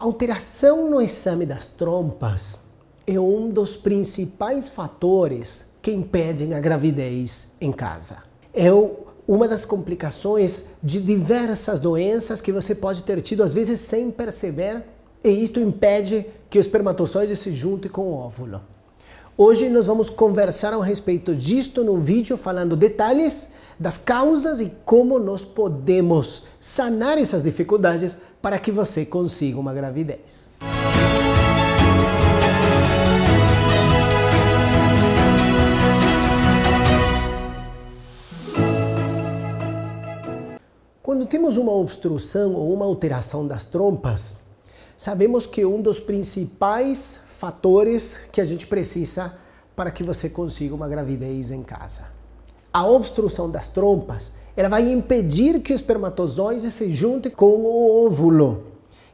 alteração no exame das trompas é um dos principais fatores que impedem a gravidez em casa. É uma das complicações de diversas doenças que você pode ter tido, às vezes sem perceber, e isto impede que o espermatozoide se junte com o óvulo. Hoje nós vamos conversar a respeito disto num vídeo falando detalhes das causas e como nós podemos sanar essas dificuldades para que você consiga uma gravidez. Quando temos uma obstrução ou uma alteração das trompas, sabemos que um dos principais fatores que a gente precisa para que você consiga uma gravidez em casa. A obstrução das trompas ela vai impedir que o espermatozoide se junte com o óvulo.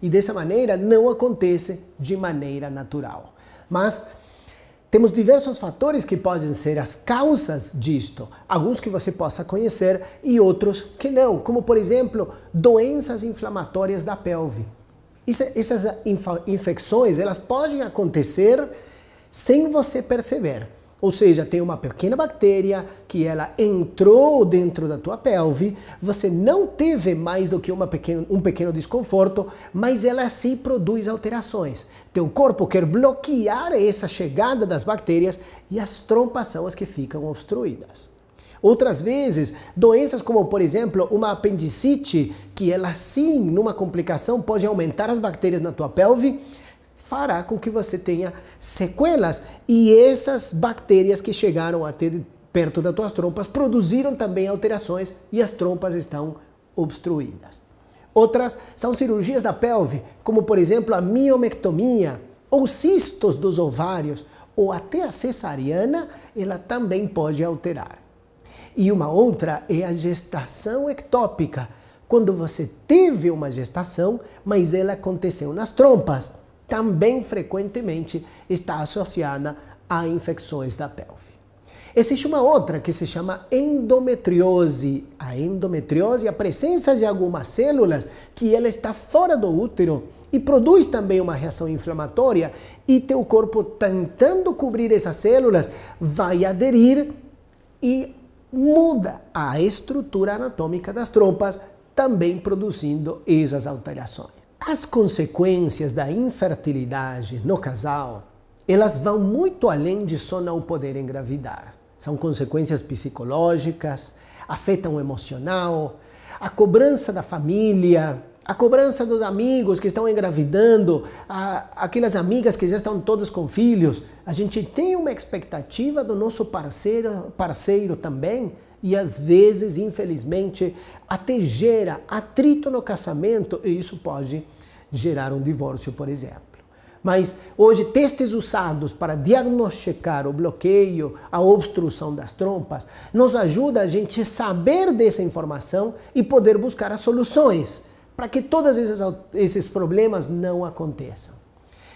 E dessa maneira não acontece de maneira natural. Mas temos diversos fatores que podem ser as causas disto, alguns que você possa conhecer e outros que não, como por exemplo, doenças inflamatórias da pelve. Essas infecções, elas podem acontecer sem você perceber. Ou seja, tem uma pequena bactéria que ela entrou dentro da tua pelve, você não teve mais do que uma pequeno, um pequeno desconforto, mas ela se produz alterações. Teu corpo quer bloquear essa chegada das bactérias e as trompas são as que ficam obstruídas. Outras vezes, doenças como, por exemplo, uma apendicite, que ela sim, numa complicação, pode aumentar as bactérias na tua pelve fará com que você tenha sequelas. E essas bactérias que chegaram até perto das tuas trompas produziram também alterações e as trompas estão obstruídas. Outras são cirurgias da pelve, como por exemplo a miomectomia, ou cistos dos ovários, ou até a cesariana, ela também pode alterar. E uma outra é a gestação ectópica, quando você teve uma gestação, mas ela aconteceu nas trompas também frequentemente está associada a infecções da pelve. Existe uma outra que se chama endometriose. A endometriose é a presença de algumas células que ela está fora do útero e produz também uma reação inflamatória e teu corpo tentando cobrir essas células vai aderir e muda a estrutura anatômica das trompas, também produzindo essas alterações. As consequências da infertilidade no casal, elas vão muito além de só não poder engravidar. São consequências psicológicas, afetam o emocional, a cobrança da família, a cobrança dos amigos que estão engravidando, a, aquelas amigas que já estão todas com filhos. A gente tem uma expectativa do nosso parceiro, parceiro também e às vezes, infelizmente, a atrito no casamento, e isso pode gerar um divórcio, por exemplo. Mas hoje, testes usados para diagnosticar o bloqueio, a obstrução das trompas, nos ajuda a gente saber dessa informação e poder buscar as soluções para que todos esses, esses problemas não aconteçam.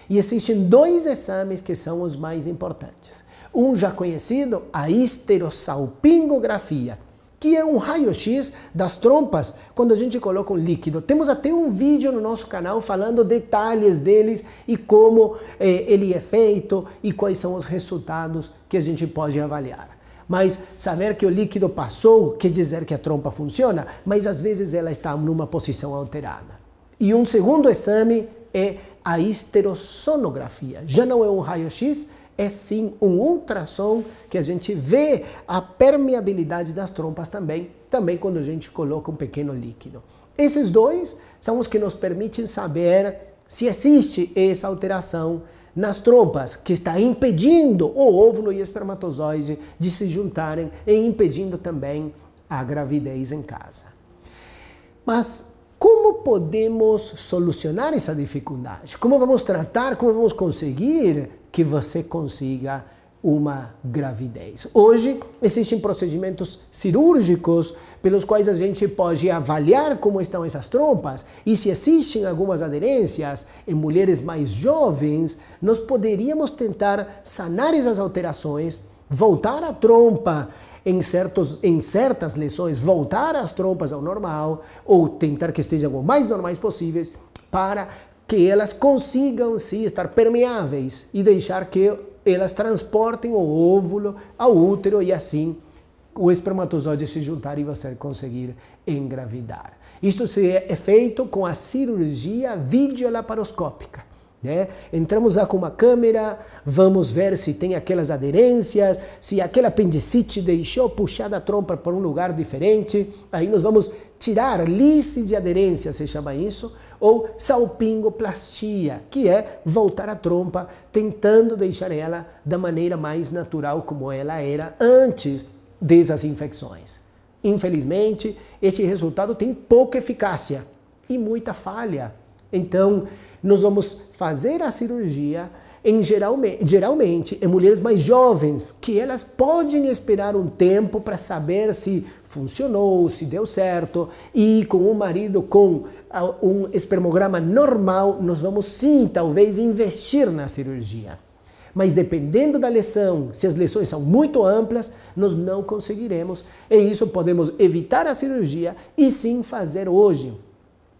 E existem dois exames que são os mais importantes. Um já conhecido, a histerosalpingografia que é um raio-x das trompas quando a gente coloca um líquido. Temos até um vídeo no nosso canal falando detalhes deles e como eh, ele é feito e quais são os resultados que a gente pode avaliar. Mas saber que o líquido passou quer dizer que a trompa funciona, mas às vezes ela está numa posição alterada. E um segundo exame é a histerosonografia. Já não é um raio-x, é sim um ultrassom que a gente vê a permeabilidade das trompas também, também quando a gente coloca um pequeno líquido. Esses dois são os que nos permitem saber se existe essa alteração nas trompas que está impedindo o óvulo e espermatozoide de se juntarem e impedindo também a gravidez em casa. Mas como podemos solucionar essa dificuldade? Como vamos tratar, como vamos conseguir que você consiga uma gravidez? Hoje existem procedimentos cirúrgicos pelos quais a gente pode avaliar como estão essas trompas e se existem algumas aderências em mulheres mais jovens, nós poderíamos tentar sanar essas alterações, voltar a trompa em, certos, em certas lesões, voltar as trompas ao normal ou tentar que estejam o mais normais possíveis para que elas consigam se estar permeáveis e deixar que elas transportem o óvulo ao útero e assim o espermatozoide se juntar e você conseguir engravidar. Isto é, é feito com a cirurgia videolaparoscópica. Né? Entramos lá com uma câmera, vamos ver se tem aquelas aderências, se aquele apendicite deixou puxar da trompa para um lugar diferente. Aí nós vamos tirar lice de aderência, se chama isso, ou salpingoplastia, que é voltar a trompa, tentando deixar ela da maneira mais natural como ela era antes dessas infecções. Infelizmente, este resultado tem pouca eficácia e muita falha. Então, nós vamos fazer a cirurgia em geralme, geralmente em mulheres mais jovens, que elas podem esperar um tempo para saber se funcionou, se deu certo, e com o marido com um espermograma normal, nós vamos sim, talvez, investir na cirurgia. Mas dependendo da lesão, se as lesões são muito amplas, nós não conseguiremos. E isso podemos evitar a cirurgia e sim fazer hoje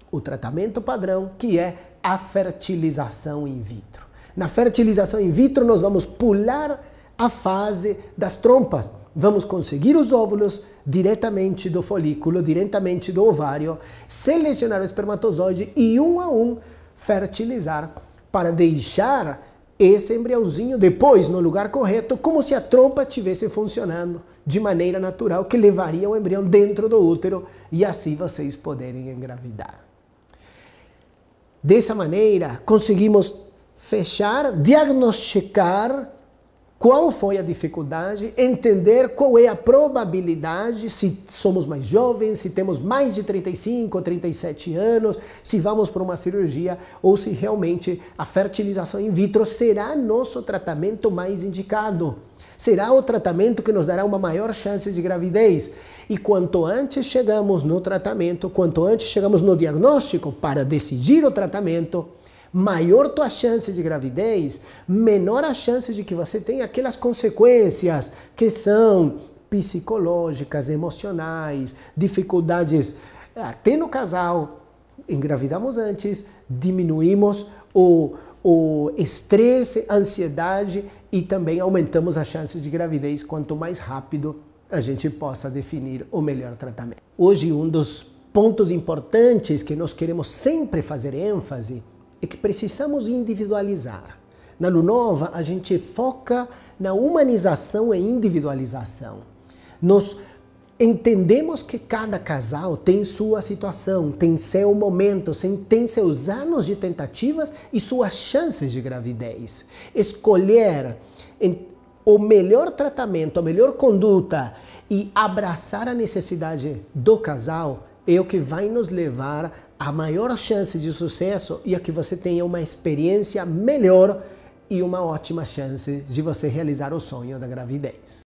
o tratamento padrão, que é a fertilização in vitro. Na fertilização in vitro, nós vamos pular a fase das trompas. Vamos conseguir os óvulos diretamente do folículo, diretamente do ovário, selecionar o espermatozoide e um a um fertilizar para deixar esse embriãozinho depois no lugar correto, como se a trompa estivesse funcionando de maneira natural, que levaria o embrião dentro do útero e assim vocês poderem engravidar. Dessa maneira, conseguimos fechar, diagnosticar qual foi a dificuldade, entender qual é a probabilidade, se somos mais jovens, se temos mais de 35, 37 anos, se vamos para uma cirurgia ou se realmente a fertilização in vitro será nosso tratamento mais indicado será o tratamento que nos dará uma maior chance de gravidez. E quanto antes chegamos no tratamento, quanto antes chegamos no diagnóstico para decidir o tratamento, maior tua chance de gravidez, menor a chance de que você tenha aquelas consequências que são psicológicas, emocionais, dificuldades eh, até no casal. Engravidamos antes, diminuímos o o estresse, ansiedade e também aumentamos as chances de gravidez quanto mais rápido a gente possa definir o melhor tratamento. Hoje, um dos pontos importantes que nós queremos sempre fazer ênfase é que precisamos individualizar. Na Lunova, a gente foca na humanização e individualização. Nós Entendemos que cada casal tem sua situação, tem seu momento, tem seus anos de tentativas e suas chances de gravidez. Escolher o melhor tratamento, a melhor conduta e abraçar a necessidade do casal é o que vai nos levar à maior chance de sucesso e a que você tenha uma experiência melhor e uma ótima chance de você realizar o sonho da gravidez.